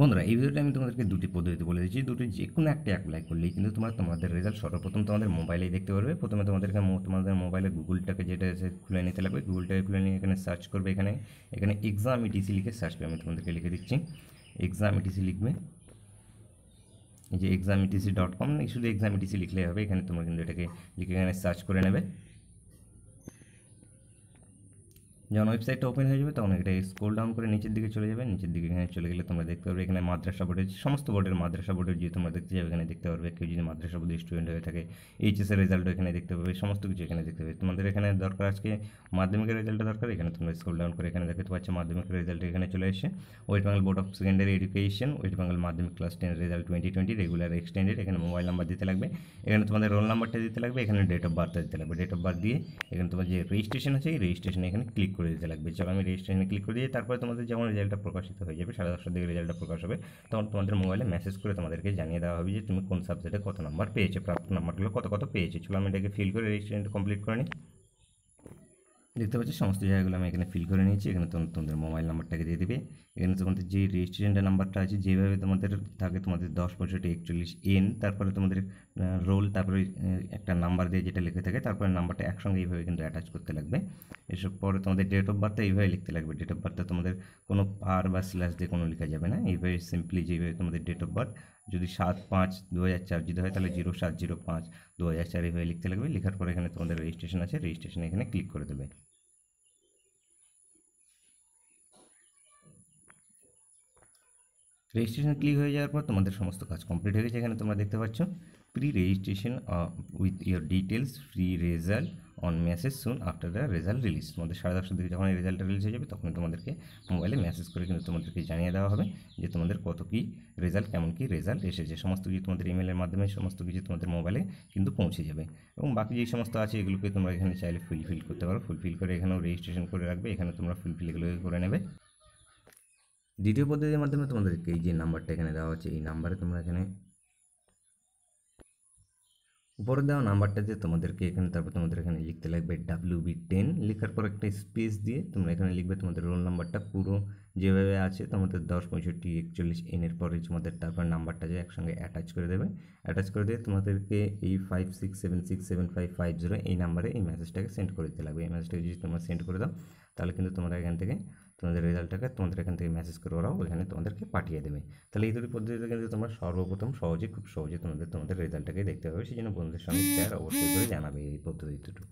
বন্ধুরা এই ভিডিওটা আমি তোমাদেরকে দুটি পদ্ধতিতে বলে দিচ্ছি দুটি যে কোনো একটা অ্যাপ্লাই করলেই কিন্তু তোমার তোমাদের রেজাল্ট সর্বপ্রথম তোমাদের মোবাইলেই দেখতে পারবে প্রথমে তোমাদেরকে তোমাদের মোবাইলে গুগলটাকে যেটা আছে খুলে নিতে লাগবে গুগলটাকে খুলে নিয়ে এখানে সার্চ করবে এখানে এখানে এক্সাম ইটিসি লিখে সার্চ করবে আমি তোমাদেরকে লিখে দিচ্ছি এক্সাম ইটিসি লিখবে এই যে এক্সাম ইটিসি ডট কম শুধু এক্সাম ইটিসি লিখলেই হবে এখানে তোমরা কিন্তু এটাকে লিখে এখানে সার্চ করে নেবে যখন ওয়েবসাইটটা ওপেন হয়ে যাবে তখন এটা স্ক্রোল ডাউন করে নিচের দিকে চলে যাবে নিচের দিকে এখানে চলে গেলে তোমরা দেখতে পাবে এখানে মাদ্রাসা বোর্ডের সমস্ত বোর্ডের মাদ্রাসা বোর্ডের যে তোমরা দেখতে যাবে এখানে দেখতে পারবে কেউ যদি মাদ্রাসা বোর্ডের স্টুডেন্ট হয়ে থাকে এইচএসের রেজাল্টও এখানে দেখতে পাবে সমস্ত কিছু এখানে দেখতে পাবে তোমাদের এখানে দরকার আজকে মাধ্যমিকের রেজাল্টটা দরকার এখানে তোমরা স্ক্রোল ডাউন করে এখানে দেখতে পাচ্ছ মাধ্যমিকের রেজাল্ট এখানে চলে এসে West Bengal Board of Secondary Education West Bengal Madhyamik class ten result twenty twenty regular extended এখানে মোবাইল নাম্বার দিতে লাগবে এখানে তোমাদের রোল নাম্বারটা দিতে লাগবে এখানে ডেট অফ বার্থটা দিতে লাগবে ডেট অফ বার্থ দিয়ে এখানে তোমার যে রেজিস্ট্রেশন আছে এই রেজিস্ট্রেশন এখানে ক্লিক করে দিতে লাগবে যখন আমি রেজিস্ট্রেশনে ক্লিক করে দিয়ে তারপরে তোমাদের যেমন রেজাল্টটা প্রকাশিত হয়ে যাবে সাড়ে দশটার দিকে রেজাল্টটা প্রকাশ হবে তখন তোমাদের মোবাইলে মেসেজ করে তোমাদেরকে জানিয়ে দেওয়া হবে যে তুমি কোন সাবজেক্টে কত নাম্বার পেয়েছো প্রাপ্ত নাম্বারগুলো কত কত পেয়েছে চলো আমি এটাকে ফিল করে রেজিস্ট্রেশনটা কমপ্লিট করে নিই দেখতে পাচ্ছি সমস্ত জায়গাগুলো আমি এখানে ফিল করে নিয়েছি এখানে তোমাদের মোবাইল নাম্বারটাকে দিয়ে দেবে এখানে তোমাদের যে রেজিস্ট্রেশনটা নাম্বারটা আছে যেভাবে তোমাদের থাকে তোমাদের দশ পঁয়ষট্টি একচল্লিশ এন তারপরে তোমাদের রোল তারপরে একটা নাম্বার দিয়ে যেটা লিখে থাকে তারপরে নাম্বারটা একসঙ্গে এইভাবে কিন্তু অ্যাটাচ করতে লাগবে এসব পরে তোমাদের ডেট অফ বার্থটা এইভাবে লিখতে লাগবে ডেট অফ বার্থটা তোমাদের কোনো পার বা স্ল্যাশ দিয়ে কোনো লেখা যাবে না এইভাবে সিম্পলি যেভাবে তোমাদের ডেট অফ বার্থ যদি সাত পাঁচ দু হাজার চার যদি হয় তাহলে জিরো সাত জিরো পাঁচ দু হাজার চার এইভাবে লিখতে লাগবে লেখার পরে এখানে তোমাদের রেজিস্ট্রেশন আছে রেজিস্ট্রেশন এখানে ক্লিক করে দেবে রেজিস্ট্রেশন ক্লিক হয়ে যাওয়ার পর তোমাদের সমস্ত কাজ কমপ্লিট হয়ে গেছে এখানে তোমরা দেখতে পাচ্ছ pre registration with your details free result on message soon after the result release তোমাদের সাড়ে দশটার দিকে যখন এই রেজাল্টটা রিলিজ হয়ে যাবে তখন তোমাদেরকে মোবাইলে মেসেজ করে কিন্তু তোমাদেরকে জানিয়ে দেওয়া হবে যে তোমাদের কত কী রেজাল্ট কেমন কী রেজাল্ট এসেছে সমস্ত কিছু তোমাদের ইমেলের মাধ্যমে সমস্ত কিছু তোমাদের মোবাইলে কিন্তু পৌঁছে যাবে এবং বাকি যে সমস্ত আছে এগুলোকে তোমরা এখানে চাইলে ফুলফিল করতে পারো ফুলফিল করে এখানেও রেজিস্ট্রেশন করে রাখবে এখানে তোমরা ফুলফিল এগুলোকে করে নেবে দ্বিতীয় পদ্ধতির মাধ্যমে তোমাদেরকে এই যে নাম্বারটা এখানে দেওয়া হচ্ছে এই নাম্বারে তোমরা এখানে উপরে দেওয়া নাম্বারটা দিয়ে তোমাদেরকে এখানে তারপর তোমাদের এখানে লিখতে লাগবে ডাব্লিউ বি টেন লেখার পর একটা স্পেস দিয়ে তোমরা এখানে লিখবে তোমাদের রোল নাম্বারটা পুরো যেভাবে আছে তোমাদের দশ পঁয়ষট্টি একচল্লিশ এনের পরে তোমাদের তারপর নাম্বারটা যে একসঙ্গে অ্যাটাচ করে দেবে অ্যাটাচ করে দিয়ে তোমাদেরকে এই five six seven six seven five five zero এই নাম্বারে এই মেসেজটাকে সেন্ড করে দিতে লাগবে এই মেসেজটাকে যদি তোমরা সেন্ড করে দাও তাহলে কিন্তু তোমরা এখান থেকে তোমাদের রেজাল্টটাকে তোমাদের এখান থেকে মেসেজ করে ওরাও ওইখানে তোমাদেরকে পাঠিয়ে দেবে তাহলে এই দুটি পদ্ধতিতে কিন্তু তোমরা সর্বপ্রথম সহজে খুব সহজে তোমাদের তোমাদের রেজাল্টটাকে দেখতে পাবে সেই জন্য বন্ধুদের সঙ্গে শেয়ার অবশ্যই করে জানাবে এই পদ্ধতি দুটো